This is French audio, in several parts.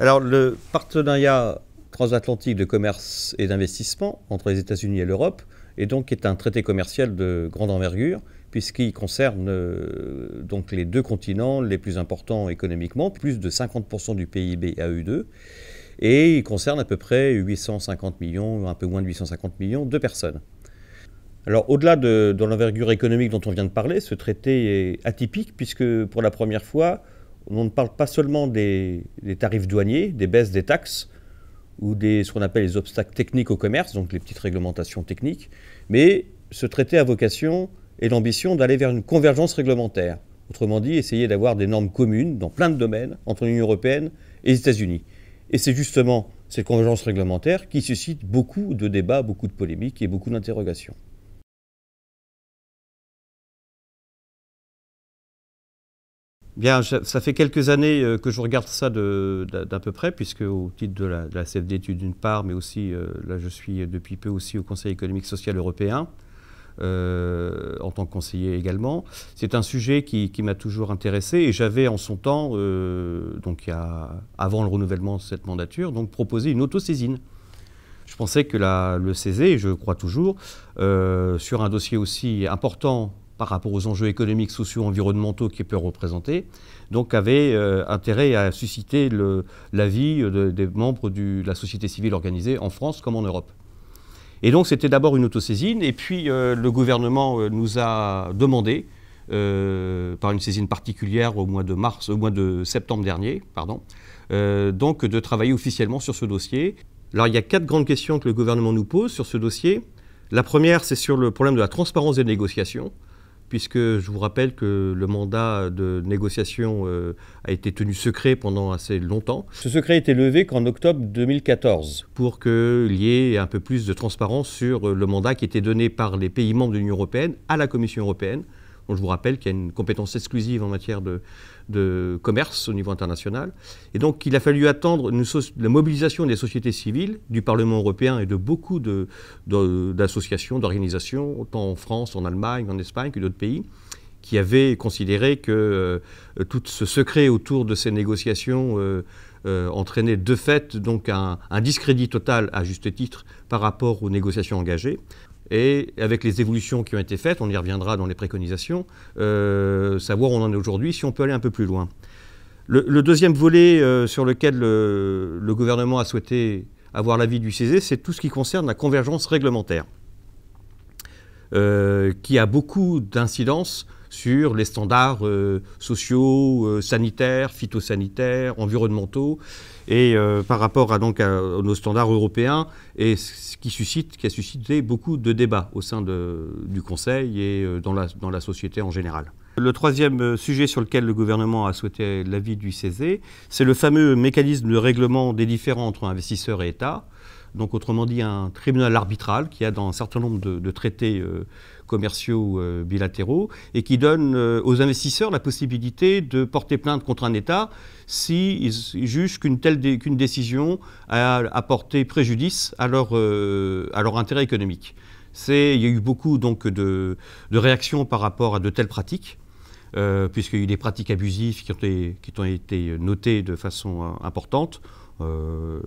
Alors, le partenariat transatlantique de commerce et d'investissement entre les États-Unis et l'Europe est donc un traité commercial de grande envergure puisqu'il concerne euh, donc les deux continents les plus importants économiquement, plus de 50% du PIB à eux deux, et il concerne à peu près 850 millions, un peu moins de 850 millions de personnes. Alors au-delà de l'envergure économique dont on vient de parler, ce traité est atypique puisque pour la première fois, on ne parle pas seulement des, tarifs douaniers, des baisses des taxes ou des, ce qu'on appelle les obstacles techniques au commerce, donc les petites réglementations techniques, mais ce traité a vocation et l'ambition d'aller vers une convergence réglementaire. Autrement dit, essayer d'avoir des normes communes dans plein de domaines entre l'Union européenne et les États-Unis. Et c'est justement cette convergence réglementaire qui suscite beaucoup de débats, beaucoup de polémiques et beaucoup d'interrogations. Bien, ça fait quelques années euh, que je regarde ça d'à peu près, puisque au titre de la, de CFD d'une part, mais aussi, euh, là je suis depuis peu aussi au Conseil économique social européen, euh, en tant que conseiller également. C'est un sujet qui, m'a toujours intéressé et j'avais en son temps, donc avant le renouvellement de cette mandature, donc proposé une auto-saisine. Je pensais que le CESE, je crois toujours, sur un dossier aussi important par rapport aux enjeux économiques, sociaux, environnementaux qu'il peut représenter, donc avait euh, intérêt à susciter l'avis des membres de la société civile organisée en France comme en Europe. Et donc c'était d'abord une autosaisine, et puis euh, le gouvernement euh, nous a demandé, par une saisine particulière au mois de mars, au mois de septembre dernier, pardon, donc de travailler officiellement sur ce dossier. Alors il y a quatre grandes questions que le gouvernement nous pose sur ce dossier. La première, c'est sur le problème de la transparence des négociations puisque je vous rappelle que le mandat de négociation euh, a été tenu secret pendant assez longtemps. Ce secret a été levé qu'en octobre 2014. Pour qu'il y ait un peu plus de transparence sur le mandat qui était donné par les pays membres de l'Union européenne à la Commission européenne je vous rappelle qu'il y a une compétence exclusive en matière de, commerce au niveau international. Et donc il a fallu attendre la mobilisation des sociétés civiles, du Parlement européen et de beaucoup d'associations, d'organisations, autant en France, en Allemagne, en Espagne que d'autres pays, qui avaient considéré que euh, tout ce secret autour de ces négociations euh, euh, entraînait de fait donc un discrédit total à juste titre par rapport aux négociations engagées. Et avec les évolutions qui ont été faites, on y reviendra dans les préconisations, euh, savoir où on en est aujourd'hui, si on peut aller un peu plus loin. Le, deuxième volet euh, sur lequel le, gouvernement a souhaité avoir l'avis du CESE, c'est tout ce qui concerne la convergence réglementaire. Euh, qui a beaucoup d'incidence sur les standards euh, sociaux, euh, sanitaires, phytosanitaires, environnementaux, et par rapport à, donc, nos standards européens, et ce qui, suscite, qui a suscité beaucoup de débats au sein du Conseil et dans la, dans la société en général. Le troisième sujet sur lequel le gouvernement a souhaité l'avis du CESE, c'est le fameux mécanisme de règlement des différends entre investisseurs et États donc autrement dit un tribunal arbitral qui a dans un certain nombre de, traités euh, commerciaux euh, bilatéraux et qui donne euh, aux investisseurs la possibilité de porter plainte contre un État s'ils jugent qu'une telle décision a apporté préjudice à leur, intérêt économique. il y a eu beaucoup donc, de, réactions par rapport à de telles pratiques. puisqu'il y a eu des pratiques abusives qui qui ont été notées de façon importante. Euh,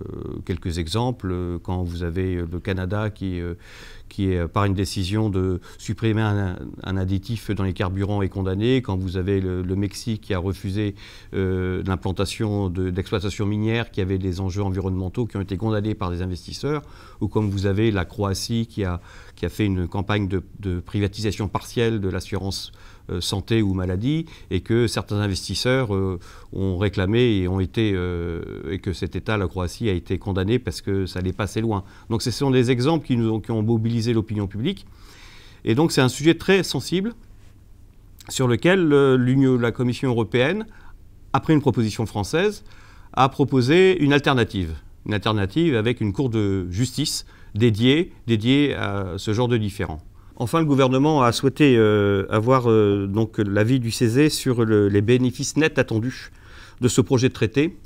quelques exemples, euh, quand vous avez euh, le Canada qui, qui est, par une décision de supprimer un, additif dans les carburants est condamné, quand vous avez le, Mexique qui a refusé l'implantation d'exploitation minières, minière qui avait des enjeux environnementaux qui ont été condamnés par des investisseurs, ou comme vous avez la Croatie qui a, qui a fait une campagne de, de privatisation partielle de l'assurance euh, santé ou maladie, et que certains investisseurs euh, ont réclamé et ont été euh, et que cet État, la Croatie, a été condamné parce que ça allait pas assez loin. Donc ce sont des exemples qui nous ont, mobilisé l'opinion publique, et donc c'est un sujet très sensible sur lequel la Commission européenne, après une proposition française, a proposé une alternative, une alternative avec une cour de justice dédiée, dédiée à ce genre de différends. Enfin, le gouvernement a souhaité euh, avoir euh, donc l'avis du CESE sur les bénéfices nets attendus de ce projet de traité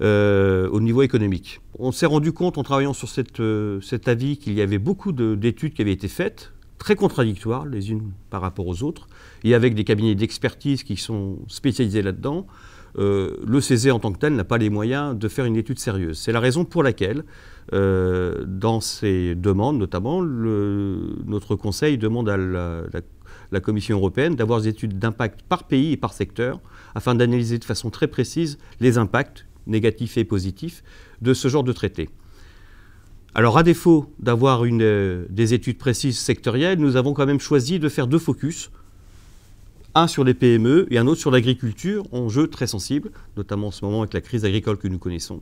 euh, au niveau économique. On s'est rendu compte en travaillant sur cet avis qu'il y avait beaucoup d'études qui avaient été faites, très contradictoires les unes par rapport aux autres, et avec des cabinets d'expertise qui sont spécialisés là-dedans. Euh, le CESE en tant que tel n'a pas les moyens de faire une étude sérieuse. C'est la raison pour laquelle, euh, dans ces demandes notamment, notre Conseil demande à la, Commission européenne d'avoir des études d'impact par pays et par secteur, afin d'analyser de façon très précise les impacts négatifs et positifs de ce genre de traité. Alors à défaut d'avoir euh, des études précises sectorielles, nous avons quand même choisi de faire deux focus un sur les PME et un autre sur l'agriculture, enjeu très sensible, notamment en ce moment avec la crise agricole que nous connaissons.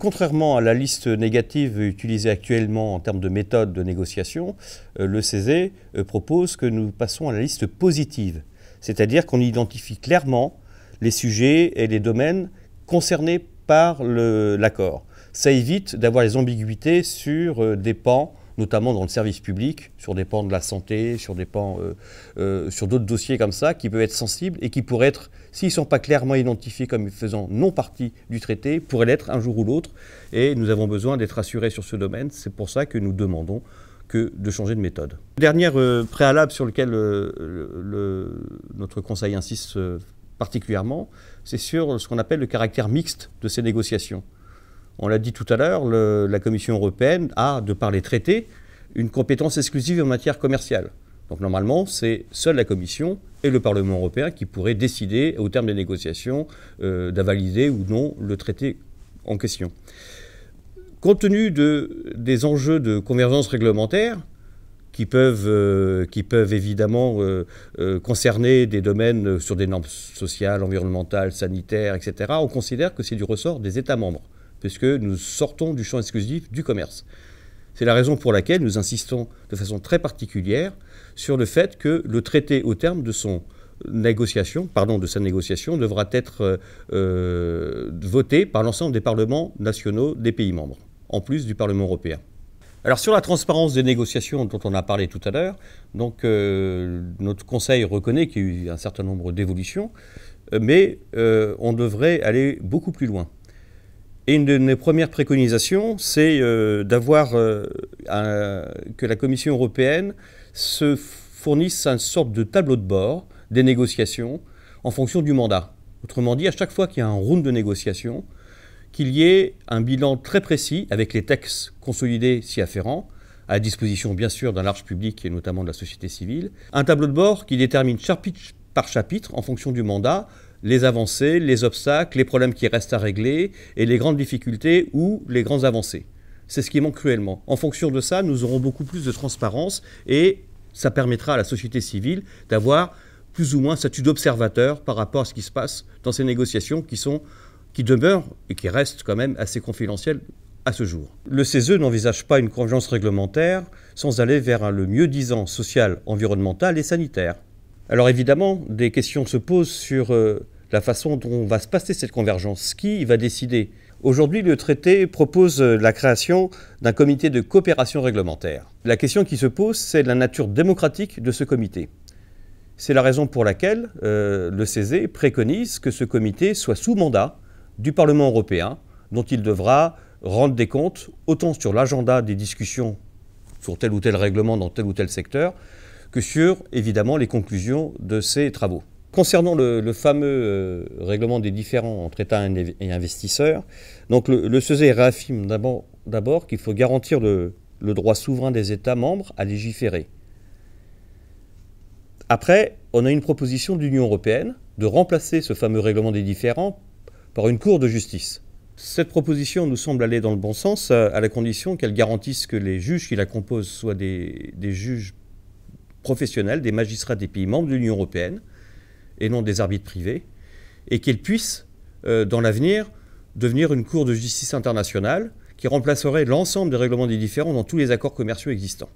Contrairement à la liste négative utilisée actuellement en termes de méthode de négociation, euh, le CESE euh, propose que nous passons à la liste positive, c'est-à-dire qu'on identifie clairement les sujets et les domaines concernés par l'accord. Ça évite d'avoir les ambiguïtés sur euh, des pans notamment dans le service public, sur des pans de la santé, sur euh, euh, sur d'autres dossiers comme ça, qui peuvent être sensibles et qui pourraient être, s'ils ne sont pas clairement identifiés comme faisant non partie du traité, pourraient l'être un jour ou l'autre. Et nous avons besoin d'être assurés sur ce domaine. C'est pour ça que nous demandons que de changer de méthode. Dernier euh, préalable sur lequel notre Conseil insiste particulièrement, c'est sur ce qu'on appelle le caractère mixte de ces négociations. On l'a dit tout à l'heure, la Commission européenne a, de par les traités, une compétence exclusive en matière commerciale. Donc normalement, c'est seule la Commission et le Parlement européen qui pourraient décider, au terme des négociations, euh, ou non le traité en question. Compte tenu des enjeux de convergence réglementaire, qui peuvent, euh, évidemment euh, euh, concerner des domaines sur des normes sociales, environnementales, sanitaires, etc., on considère que c'est du ressort des États membres puisque nous sortons du champ exclusif du commerce. C'est la raison pour laquelle nous insistons de façon très particulière sur le fait que le traité, au terme de son négociation, pardon, de sa négociation, devra être euh, euh, voté par l'ensemble des parlements nationaux des pays membres, en plus du Parlement européen. Alors sur la transparence des négociations dont on a parlé tout à l'heure, donc euh, notre Conseil reconnaît qu'il y a eu un certain nombre d'évolutions, mais on devrait aller beaucoup plus loin. Et une de mes premières préconisations, c'est euh, d'avoir euh, que la Commission européenne se fournisse une sorte de tableau de bord des négociations en fonction du mandat. Autrement dit, à chaque fois qu'il y a un round de négociation, qu'il y ait un bilan très précis avec les textes consolidés s'y afférents, à disposition bien sûr d'un large public et notamment de la société civile, un tableau de bord qui détermine chapitre par chapitre, en fonction du mandat, les avancées, les obstacles, les problèmes qui restent à régler et les grandes difficultés ou les grandes avancées. C'est ce qui manque cruellement. En fonction de ça, nous aurons beaucoup plus de transparence et ça permettra à la société civile d'avoir plus ou moins statut d'observateur par rapport à ce qui se passe dans ces négociations qui, sont, qui demeurent et qui restent quand même assez confidentielles à ce jour. Le CESE n'envisage pas une convergence réglementaire sans aller vers le mieux-disant social, environnemental et sanitaire. Alors évidemment, des questions se posent sur euh, la façon dont va se passer cette convergence. Qui va décider Aujourd'hui, le traité propose euh, la création d'un comité de coopération réglementaire. La question qui se pose, c'est la nature démocratique de ce comité. C'est la raison pour laquelle euh, le CESE préconise que ce comité soit sous mandat du Parlement européen, dont il devra rendre des comptes autant sur l'agenda des discussions sur tel ou tel règlement dans tel ou tel secteur que sur, évidemment, les conclusions de ces travaux. Concernant le, fameux euh, règlement des différends entre États et investisseurs, donc le, le CESE e réaffirme d'abord qu'il faut garantir le, droit souverain des États membres à légiférer. Après, on a une proposition de l'Union européenne de remplacer ce fameux règlement des différends par une Cour de justice. Cette proposition nous semble aller dans le bon sens, euh, à la condition qu'elle garantisse que les juges qui la composent soient des juges professionnels des magistrats des pays membres de l'Union européenne et non des arbitres privés, et qu'elle puisse, euh, dans l'avenir, devenir une Cour de justice internationale qui remplacerait l'ensemble des règlements des différends dans tous les accords commerciaux existants.